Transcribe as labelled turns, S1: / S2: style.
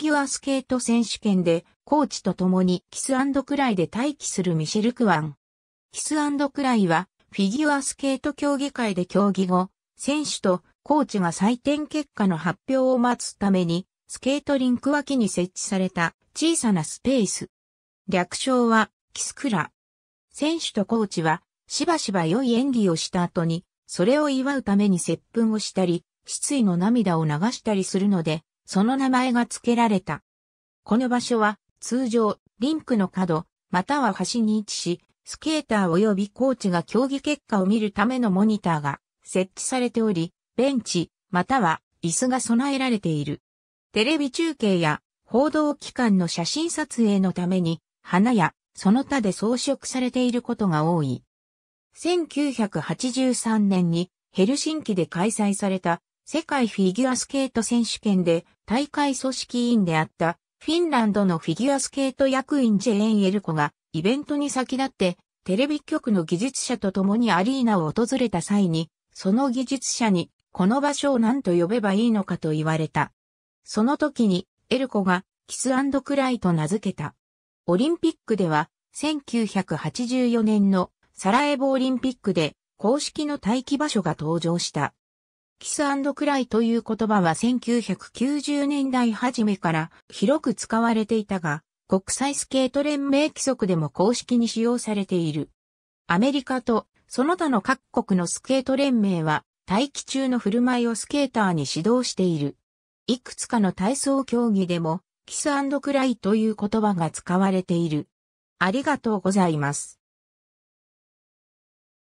S1: キュアスケート選手権で、コーチと共にキスクライで待機するミシェル・クワン。キスクライは、フィギュアスケート競技会で競技後、選手とコーチが採点結果の発表を待つために、スケートリンク脇に設置された小さなスペース。略称は、キスクラ。選手とコーチは、しばしば良い演技をした後に、それを祝うために接吻をしたり、失意の涙を流したりするので、その名前が付けられた。この場所は通常リンクの角、または端に位置し、スケーター及びコーチが競技結果を見るためのモニターが設置されており、ベンチ、または椅子が備えられている。テレビ中継や報道機関の写真撮影のために、花やその他で装飾されていることが多い。1983年にヘルシンキで開催された世界フィギュアスケート選手権で大会組織委員であったフィンランドのフィギュアスケート役員ジェーン・エルコがイベントに先立ってテレビ局の技術者と共にアリーナを訪れた際にその技術者にこの場所を何と呼べばいいのかと言われた。その時にエルコがキスクライと名付けた。オリンピックでは1984年のサラエボオリンピックで公式の待機場所が登場した。キスクライという言葉は1990年代初めから広く使われていたが、国際スケート連盟規則でも公式に使用されている。アメリカとその他の各国のスケート連盟は待機中の振る舞いをスケーターに指導している。いくつかの体操競技でもキスクライという言葉が使われている。ありがとうございます。